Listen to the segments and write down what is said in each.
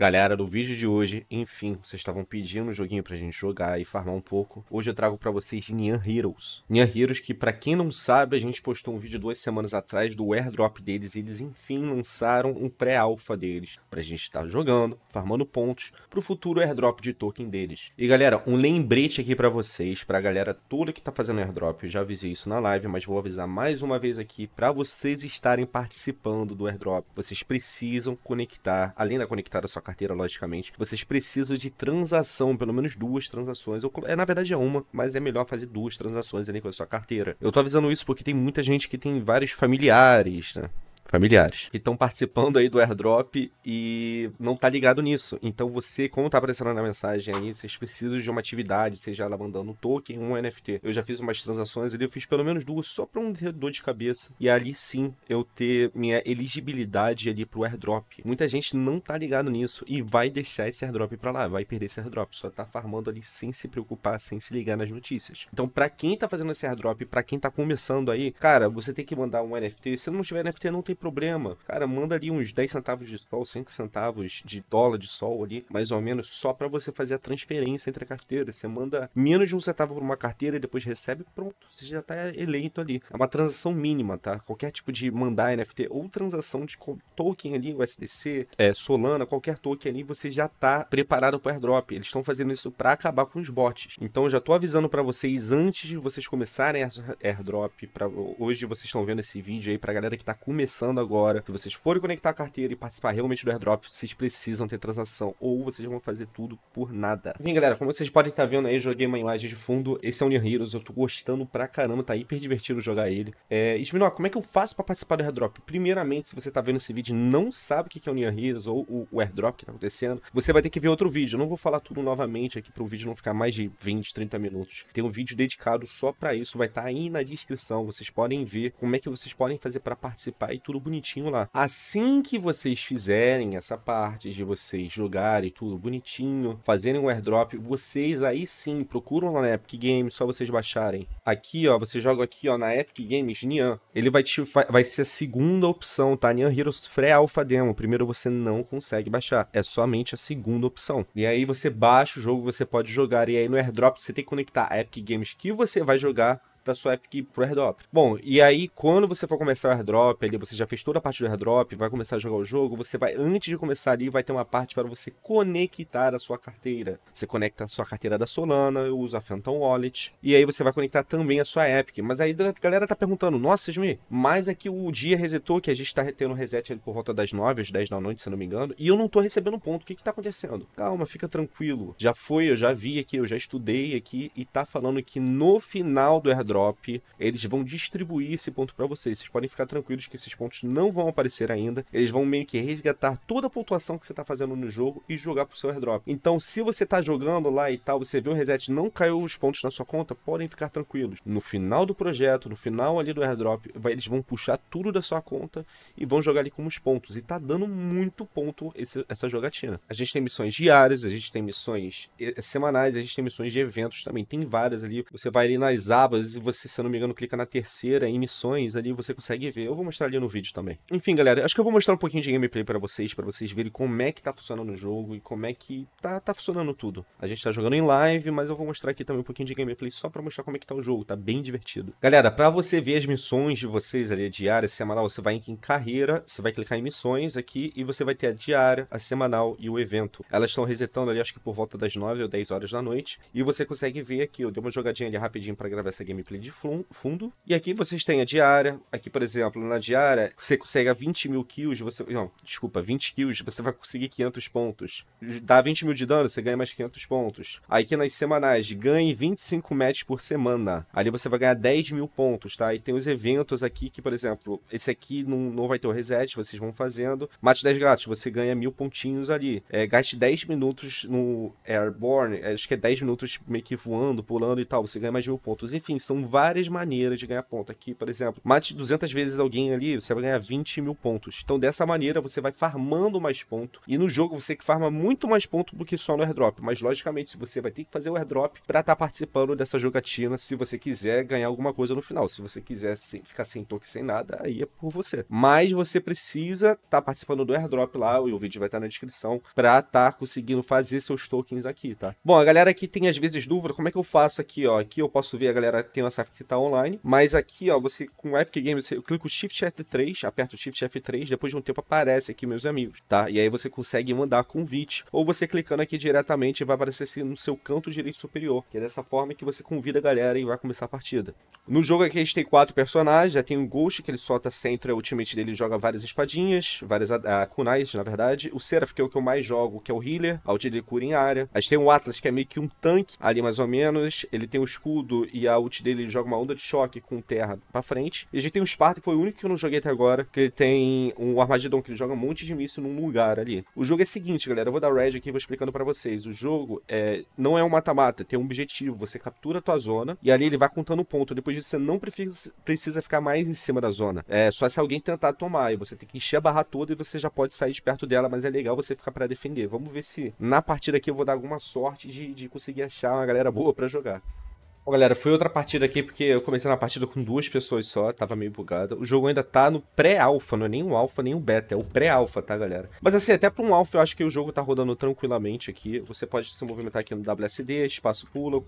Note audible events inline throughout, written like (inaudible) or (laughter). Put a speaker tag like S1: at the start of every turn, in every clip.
S1: Galera, do vídeo de hoje, enfim, vocês estavam pedindo um joguinho pra gente jogar e farmar um pouco. Hoje eu trago pra vocês Nyan Heroes. Nyan Heroes que, pra quem não sabe, a gente postou um vídeo duas semanas atrás do airdrop deles e eles, enfim, lançaram um pré-alpha deles pra gente estar tá jogando, farmando pontos pro futuro airdrop de token deles. E galera, um lembrete aqui pra vocês, pra galera toda que tá fazendo airdrop, eu já avisei isso na live, mas vou avisar mais uma vez aqui pra vocês estarem participando do airdrop. Vocês precisam conectar, além da conectar a sua carteira, logicamente, vocês precisam de transação, pelo menos duas transações. Ou, é, na verdade é uma, mas é melhor fazer duas transações ali com a sua carteira. Eu tô avisando isso porque tem muita gente que tem vários familiares, né? familiares. Que estão participando aí do airdrop e não tá ligado nisso. Então você, como tá aparecendo na mensagem aí, vocês precisam de uma atividade, seja ela mandando um token, um NFT. Eu já fiz umas transações ali, eu fiz pelo menos duas só pra um dor de cabeça. E ali sim eu ter minha elegibilidade ali pro airdrop. Muita gente não tá ligado nisso e vai deixar esse airdrop pra lá, vai perder esse airdrop. Só tá farmando ali sem se preocupar, sem se ligar nas notícias. Então, pra quem tá fazendo esse airdrop, pra quem tá começando aí, cara, você tem que mandar um NFT. Se não tiver NFT, não tem problema. Cara, manda ali uns 10 centavos de sol, 5 centavos de dólar de sol ali, mais ou menos, só para você fazer a transferência entre a carteira. Você manda menos de um centavo por uma carteira e depois recebe, pronto, você já tá eleito ali. É uma transação mínima, tá? Qualquer tipo de mandar NFT ou transação de token ali, USDC, é, Solana, qualquer token ali, você já tá preparado para airdrop. Eles estão fazendo isso para acabar com os bots. Então já tô avisando para vocês antes de vocês começarem a airdrop, para hoje vocês estão vendo esse vídeo aí para galera que tá começando conectando agora, se vocês forem conectar a carteira e participar realmente do airdrop, vocês precisam ter transação ou vocês vão fazer tudo por nada. Enfim, galera, como vocês podem estar tá vendo aí, joguei uma imagem de fundo. Esse é o Near Heroes, eu tô gostando pra caramba, tá hiper divertido jogar ele. É, e, Diminó, como é que eu faço pra participar do airdrop? Primeiramente, se você tá vendo esse vídeo e não sabe o que é o Near Heroes ou o, o airdrop que tá acontecendo, você vai ter que ver outro vídeo. Eu não vou falar tudo novamente aqui pro vídeo não ficar mais de 20, 30 minutos. Tem um vídeo dedicado só pra isso, vai estar tá aí na descrição. Vocês podem ver como é que vocês podem fazer pra participar e tudo tudo bonitinho lá. Assim que vocês fizerem essa parte de vocês jogarem tudo bonitinho, fazerem um airdrop, vocês aí sim procuram lá na Epic Games, só vocês baixarem. Aqui, ó, você joga aqui, ó, na Epic Games Nian. Ele vai te vai, vai ser a segunda opção, tá? Nian Heroes Free Alpha Demo. Primeiro você não consegue baixar, é somente a segunda opção. E aí você baixa o jogo, você pode jogar e aí no airdrop você tem que conectar a Epic Games que você vai jogar para sua Epic pro airdrop. Bom, e aí quando você for começar o airdrop, ali você já fez toda a parte do airdrop, vai começar a jogar o jogo, você vai antes de começar ali vai ter uma parte para você conectar a sua carteira. Você conecta a sua carteira da Solana, eu uso a Phantom Wallet, e aí você vai conectar também a sua Epic. Mas aí a galera tá perguntando: "Nossa, Esmi, mas é que o dia resetou que a gente tá tendo um reset ali por volta das 9 às 10 da noite, se não me engano, e eu não tô recebendo ponto. O que que tá acontecendo?" Calma, fica tranquilo. Já foi, eu já vi aqui, eu já estudei aqui e tá falando que no final do airdrop eles vão distribuir esse ponto para vocês. Vocês podem ficar tranquilos que esses pontos não vão aparecer ainda. Eles vão meio que resgatar toda a pontuação que você está fazendo no jogo e jogar pro seu airdrop. Então, se você está jogando lá e tal, você vê o reset, não caiu os pontos na sua conta, podem ficar tranquilos. No final do projeto, no final ali do airdrop, vai, eles vão puxar tudo da sua conta e vão jogar ali como os pontos. E tá dando muito ponto esse, essa jogatina. A gente tem missões diárias, a gente tem missões eh, semanais, a gente tem missões de eventos também. Tem várias ali. Você vai ali nas abas você, se eu não me engano, clica na terceira, em missões ali, você consegue ver. Eu vou mostrar ali no vídeo também. Enfim, galera, acho que eu vou mostrar um pouquinho de gameplay pra vocês, pra vocês verem como é que tá funcionando o jogo e como é que tá, tá funcionando tudo. A gente tá jogando em live, mas eu vou mostrar aqui também um pouquinho de gameplay só pra mostrar como é que tá o jogo, tá bem divertido. Galera, pra você ver as missões de vocês ali, diária, semanal, você vai em carreira, você vai clicar em missões aqui e você vai ter a diária, a semanal e o evento. Elas estão resetando ali, acho que por volta das 9 ou 10 horas da noite. E você consegue ver aqui, eu dei uma jogadinha ali rapidinho pra gravar essa gameplay de fundo. E aqui vocês têm a diária. Aqui, por exemplo, na diária, você consegue 20 mil kills, você... Não, desculpa, 20 kills, você vai conseguir 500 pontos. Dá 20 mil de dano, você ganha mais 500 pontos. Aí aqui nas semanais, ganhe 25 matches por semana. Ali você vai ganhar 10 mil pontos, tá? E tem os eventos aqui que, por exemplo, esse aqui não, não vai ter o reset, vocês vão fazendo. Mate 10 gatos, você ganha mil pontinhos ali. É, gaste 10 minutos no Airborne, é, acho que é 10 minutos meio que voando, pulando e tal, você ganha mais mil pontos. Enfim, são várias maneiras de ganhar ponto. Aqui, por exemplo, mate 200 vezes alguém ali, você vai ganhar 20 mil pontos. Então, dessa maneira, você vai farmando mais ponto. E no jogo, você que farma muito mais ponto do que só no airdrop. Mas, logicamente, você vai ter que fazer o airdrop para estar tá participando dessa jogatina se você quiser ganhar alguma coisa no final. Se você quiser sem, ficar sem toque, sem nada, aí é por você. Mas você precisa estar tá participando do airdrop lá, e o vídeo vai estar tá na descrição, para estar tá conseguindo fazer seus tokens aqui, tá? Bom, a galera aqui tem às vezes dúvida, como é que eu faço aqui, ó? Aqui eu posso ver a galera tem Saf que está online. Mas aqui, ó, você com o Epic Games, eu clico Shift F3, aperto Shift F3, depois de um tempo aparece aqui, meus amigos, tá? E aí você consegue mandar convite, ou você clicando aqui diretamente vai aparecer assim, no seu canto direito superior, que é dessa forma que você convida a galera e vai começar a partida. No jogo aqui a gente tem quatro personagens, já tem o Ghost, que ele solta Sentra, ultimate dele joga várias espadinhas, várias kunais, na verdade. O Seraph, que é o que eu mais jogo, que é o Healer, a ult dele cura em área. A gente tem o Atlas, que é meio que um tanque, ali mais ou menos. Ele tem o escudo e a ult dele ele joga uma onda de choque com terra pra frente. E a gente tem um Sparta, que foi o único que eu não joguei até agora, que ele tem um Armagedon, que ele joga um monte de míssil num lugar ali. O jogo é o seguinte, galera, eu vou dar red aqui e vou explicando para vocês. O jogo é não é um mata-mata, tem um objetivo, você captura a tua zona, e ali ele vai contando ponto. Depois disso, você não precisa ficar mais em cima da zona. É só se alguém tentar tomar, e você tem que encher a barra toda e você já pode sair de perto dela, mas é legal você ficar para defender. Vamos ver se na partida aqui eu vou dar alguma sorte de, de conseguir achar uma galera boa para jogar. Bom, galera, foi outra partida aqui, porque eu comecei na partida com duas pessoas só, tava meio bugada. O jogo ainda tá no pré-alpha, não é nem um alpha, nem um beta, é o pré-alpha, tá, galera? Mas assim, até pra um alpha eu acho que o jogo tá rodando tranquilamente aqui. Você pode se movimentar aqui no WSD, espaço pula,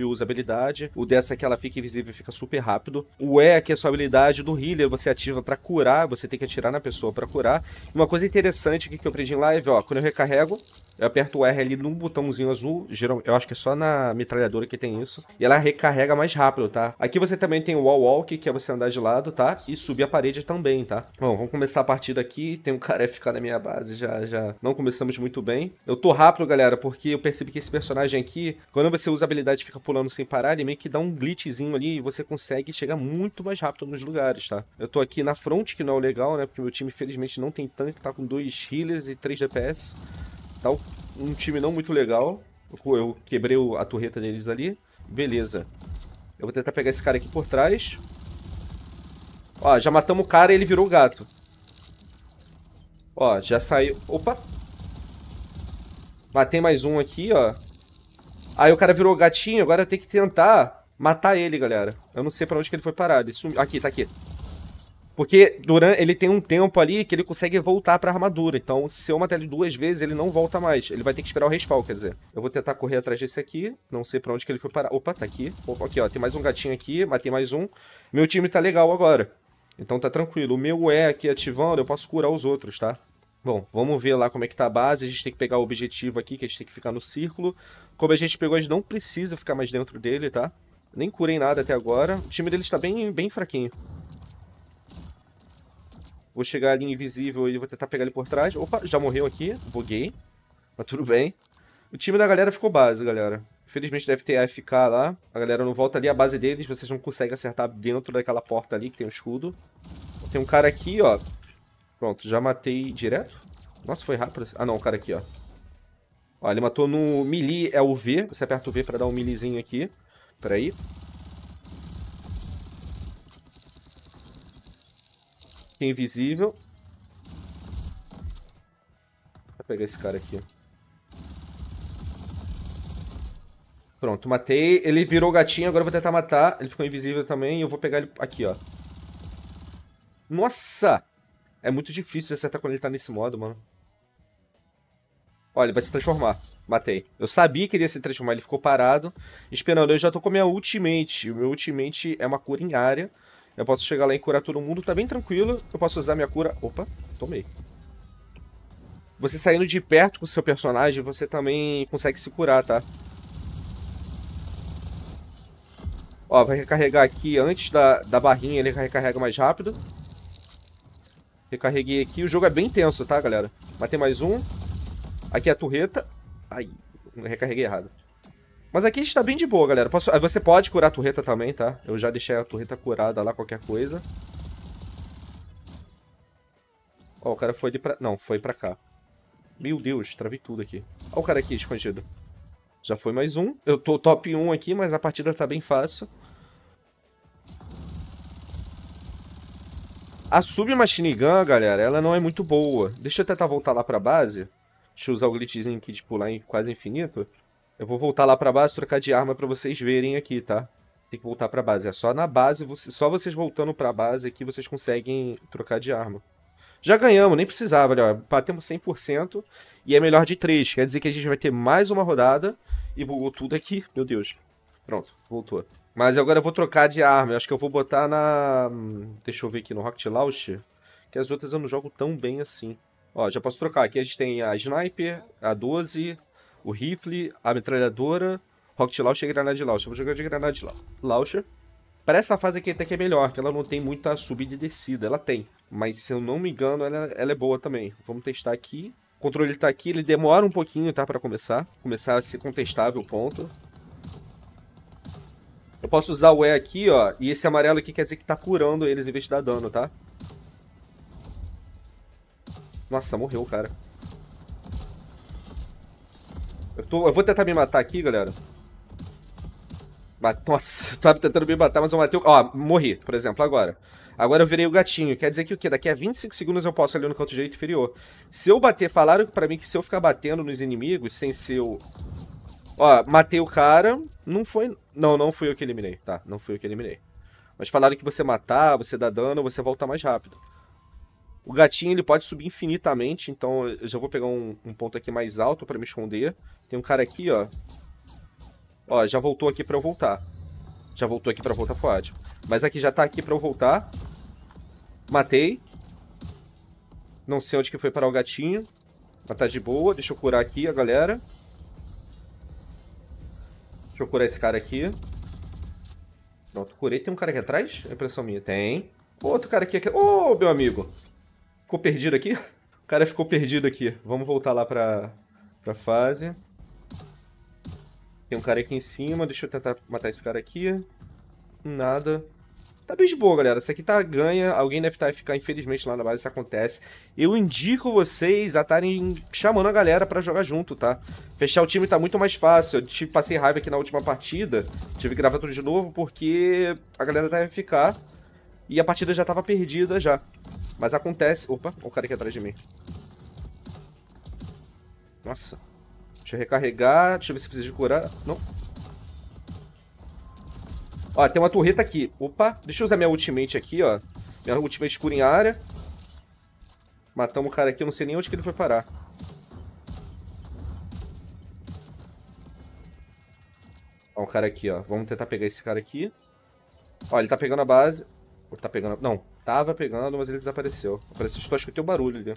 S1: e usa habilidade. O dessa aqui, é ela fica invisível e fica super rápido. O E aqui é a sua habilidade do healer, você ativa pra curar, você tem que atirar na pessoa pra curar. uma coisa interessante aqui que eu aprendi em live, ó, quando eu recarrego, eu aperto o R ali num botãozinho azul, geral, eu acho que é só na metralhadora que tem isso, e ela recarrega mais rápido, tá? Aqui você também tem o wall walk, que é você andar de lado, tá? E subir a parede também, tá? Bom, vamos começar a partida aqui, tem um cara (laughs) ficar na minha base, já, já não começamos muito bem. Eu tô rápido, galera, porque eu percebi que esse personagem aqui, quando você usa a habilidade e fica pulando sem parar, ele meio que dá um glitchzinho ali e você consegue chegar muito mais rápido nos lugares, tá? Eu tô aqui na front, que não é legal, né? Porque meu time, felizmente, não tem tanque, tá com dois healers e três DPS tal. Então, um time não muito legal. Eu quebrei a torreta deles ali. Beleza. Eu vou tentar pegar esse cara aqui por trás. Ó, já matamos o cara e ele virou gato. Ó, já saiu... Opa! Matei mais um aqui, ó. Aí o cara virou gatinho, agora tem que tentar matar ele, galera. Eu não sei pra onde que ele foi parar. Ele sumiu. Aqui, tá aqui. Porque durante, ele tem um tempo ali que ele consegue voltar pra armadura. Então, se eu matar ele duas vezes, ele não volta mais. Ele vai ter que esperar o respawn, quer dizer. Eu vou tentar correr atrás desse aqui. Não sei pra onde que ele foi parar. Opa, tá aqui. Opa, aqui, ó. Tem mais um gatinho aqui. Matei mais um. Meu time tá legal agora. Então tá tranquilo. O meu é aqui ativando, eu posso curar os outros, tá? Bom, vamos ver lá como é que tá a base. A gente tem que pegar o objetivo aqui, que a gente tem que ficar no círculo. Como a gente pegou, a gente não precisa ficar mais dentro dele, tá? Nem curei nada até agora. O time deles tá bem, bem fraquinho. Vou chegar ali invisível e vou tentar pegar ele por trás. Opa, já morreu aqui. Buguei. Mas tudo bem. O time da galera ficou base, galera. Infelizmente deve ter AFK lá. A galera não volta ali. A base deles, vocês não conseguem acertar dentro daquela porta ali que tem o um escudo. Tem um cara aqui, ó. Pronto, já matei direto. Nossa, foi rápido. Ah, não, o cara aqui, ó. Ó, ele matou no melee, é o V. Você aperta o V pra dar um meleezinho aqui. Peraí. é invisível. Vou pegar esse cara aqui. Pronto, matei. Ele virou gatinho, agora eu vou tentar matar. Ele ficou invisível também e eu vou pegar ele aqui, ó. Nossa! É muito difícil acertar quando ele tá nesse modo, mano. Olha, ele vai se transformar. Matei. Eu sabia que ele ia se transformar, ele ficou parado. Esperando, eu já tô com a minha ultimate. O meu ultimate é uma cura em área. Eu posso chegar lá e curar todo mundo, tá bem tranquilo. Eu posso usar minha cura... Opa, tomei. Você saindo de perto com o seu personagem, você também consegue se curar, tá? Ó, vai recarregar aqui antes da, da barrinha, ele recarrega mais rápido. Recarreguei aqui. O jogo é bem tenso, tá, galera? Matei mais um. Aqui é a turreta. Ai, recarreguei errado. Mas aqui a gente tá bem de boa, galera. Posso... Eh, você pode curar a torreta também, tá? Eu já deixei a torreta curada lá, qualquer coisa. Ó, o cara foi de pra... Não, foi pra cá. Meu Deus, travei tudo aqui. Ó o cara aqui, escondido. Já foi mais um. Eu tô top 1 aqui, mas a partida tá bem fácil. A submachine gun, galera, ela não é muito boa. Deixa eu tentar voltar lá pra base. Deixa eu usar o glitchzinho aqui de pular em quase infinito. Eu vou voltar lá pra base, trocar de arma pra vocês verem aqui, tá? Tem que voltar pra base. É só na base, você... só vocês voltando pra base aqui, vocês conseguem trocar de arma. Já ganhamos, nem precisava, olha, batemos 100% e é melhor de 3. Quer dizer que a gente vai ter mais uma rodada e bugou tudo aqui. Meu Deus. Pronto, voltou. Mas agora eu vou trocar de arma. Eu acho que eu vou botar na... Hum, deixa eu ver aqui no Rocket Launch. Que as outras eu não jogo tão bem assim. Ó, já posso trocar. Aqui a gente tem a Sniper, a 12, o rifle, a metralhadora, rocket launcher e granada de launcher. Vou jogar de granada de launcher. Para essa fase aqui até que é melhor, que ela não tem muita subida e descida. Ela tem, mas se eu não me engano, ela, ela é boa também. Vamos testar aqui. O controle está aqui, ele demora um pouquinho, tá? para começar. Começar a ser contestável o ponto. Eu posso usar o E aqui, ó. E esse amarelo aqui quer dizer que tá curando eles em vez de dar dano, tá? Nossa, morreu, cara. Eu, tô, eu vou tentar me matar aqui, galera. Bate, nossa, (laughs) eu tava tentando me matar, mas eu matei o... Ó, morri, por exemplo, agora. Agora eu virei o gatinho. Quer dizer que o quê? Daqui a 25 segundos eu posso ali no canto direito inferior. Se eu bater... Falaram pra mim que se eu ficar batendo nos inimigos sem ser o... Ó, matei o cara. Não foi... Não, não fui eu que eliminei. Tá, não fui eu que eliminei. Mas falaram que você matar, você dá dano, você volta mais rápido. O gatinho ele pode subir infinitamente, então eu já vou pegar um, um ponto aqui mais alto para me esconder. Tem um cara aqui, ó. Ó, já voltou aqui para eu voltar. Já voltou aqui para voltar forte. Mas aqui já tá aqui para eu voltar. Matei. Não sei onde que foi parar o gatinho. Mas tá de boa. Deixa eu curar aqui a galera. Deixa eu curar esse cara aqui. Pronto, curei. Tem um cara aqui atrás? É impressão minha. Tem. Outro cara aqui. aqui. Ô, oh, meu amigo. Ficou perdido aqui? (laughs) O cara ficou perdido aqui. Vamos voltar lá pra, pra fase. Tem um cara aqui em cima. Deixa eu tentar matar esse cara aqui. Nada. Tá bem de boa, galera. Isso aqui tá ganha. Alguém deve tá, ficar, infelizmente, lá na base. Isso acontece. Eu indico vocês a estarem chamando a galera pra jogar junto, tá? Fechar o time tá muito mais fácil. Eu tive, passei raiva aqui na última partida. Tive que gravar tudo de novo porque a galera deve ficar. E a partida já tava perdida já. Mas acontece... Opa, o cara aqui atrás de mim. Nossa. Deixa eu recarregar. Deixa eu ver se precisa de curar. Não. Ó, tem uma torreta aqui. Opa, deixa eu usar minha ultimate aqui, ó. Minha ultimate cura em área. Matamos o cara aqui. Eu não sei nem onde que ele foi parar. Ó, o cara aqui, ó. Vamos tentar pegar esse cara aqui. Ó, ele tá pegando a base. Ou tá pegando... Não, Tava pegando, mas ele desapareceu. Apareceu, só escutei o um barulho ali.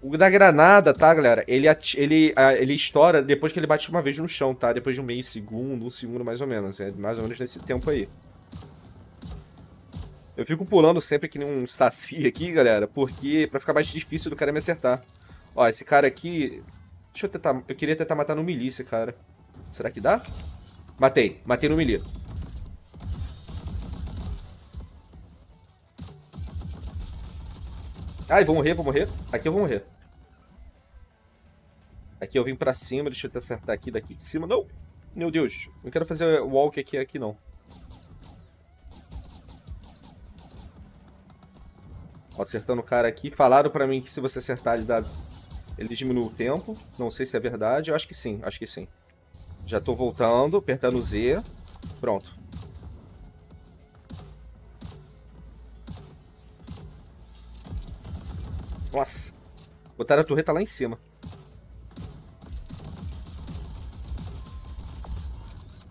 S1: O da granada, tá, galera? Ele, ele, ele estoura depois que ele bate uma vez no chão, tá? Depois de um meio segundo, um segundo mais ou menos. É mais ou menos nesse tempo aí. Eu fico pulando sempre que nem um saci aqui, galera, porque pra ficar mais difícil do cara me acertar. Ó, esse cara aqui... Deixa eu tentar... Eu queria tentar matar no melee esse cara. Será que dá? Matei. Matei no melee. Ai, vou morrer, vou morrer. Aqui eu vou morrer. Aqui eu vim pra cima, deixa eu te acertar aqui daqui de cima. Não! Meu Deus, não quero fazer walk aqui, aqui não. Ó, acertando o cara aqui. Falaram pra mim que se você acertar ele dá... Ele diminui o tempo. Não sei se é verdade. Eu acho que sim, acho que sim. Já tô voltando, apertando Z. Pronto. Nossa. Botaram a torreta lá em cima.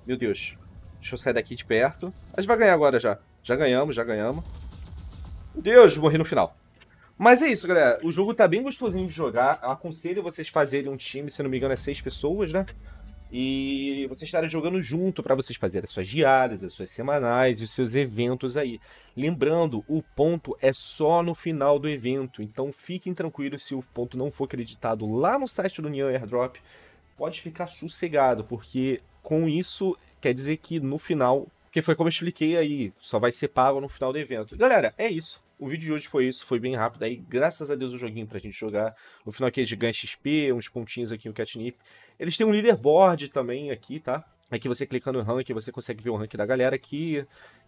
S1: Meu Deus. Deixa eu sair daqui de perto. A gente vai ganhar agora já. Já ganhamos, já ganhamos. Meu Deus, morri no final. Mas é isso, galera. O jogo tá bem gostosinho de jogar. Eu aconselho vocês fazerem um time, se não me engano, é seis pessoas, né? e vocês estarem jogando junto para vocês fazerem as suas diárias, as suas semanais e os seus eventos aí. Lembrando, o ponto é só no final do evento, então fiquem tranquilos se o ponto não for acreditado lá no site do Neon Airdrop, pode ficar sossegado, porque com isso quer dizer que no final, que foi como eu expliquei aí, só vai ser pago no final do evento. Galera, é isso. O vídeo de hoje foi isso, foi bem rápido. Aí, graças a Deus, o joguinho pra gente jogar. No final aqui é de Gun XP, uns pontinhos aqui no Catnip. Eles têm um leaderboard também aqui, tá? Aqui você clicando no rank, você consegue ver o rank da galera aqui.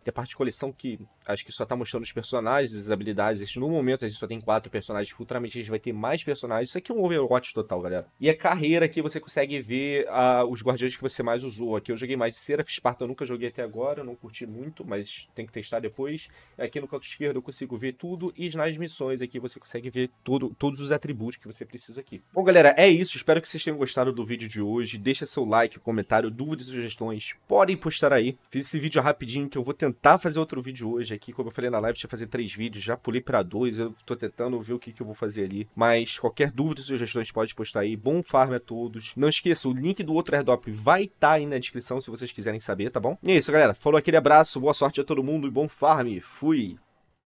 S1: Tem a parte de coleção que acho que só tá mostrando os personagens, as habilidades. No momento a gente só tem quatro personagens, futuramente a gente vai ter mais personagens. Isso aqui é um Overwatch total, galera. E a carreira que você consegue ver uh, os guardiões que você mais usou. Aqui eu joguei mais de Seraph Sparta, eu nunca joguei até agora, não curti muito, mas tem que testar depois. Aqui no canto esquerdo eu consigo ver tudo e nas missões aqui você consegue ver todos os atributos que você precisa aqui. Bom, galera, é isso. Espero que vocês tenham gostado do vídeo de hoje. Deixa seu like, comentário, dúvidas e sugestões. Podem postar aí. Fiz esse vídeo rapidinho que eu vou tentar tentar fazer outro vídeo hoje aqui. Como eu falei na live, tinha que fazer três vídeos, já pulei para dois. Eu tô tentando ver o que, que eu vou fazer ali. Mas qualquer dúvida, sugestões, pode postar aí. Bom farm a todos. Não esqueça, o link do outro airdrop vai estar tá aí na descrição se vocês quiserem saber, tá bom? E é isso, galera. Falou aquele abraço, boa sorte a todo mundo e bom farm. Fui!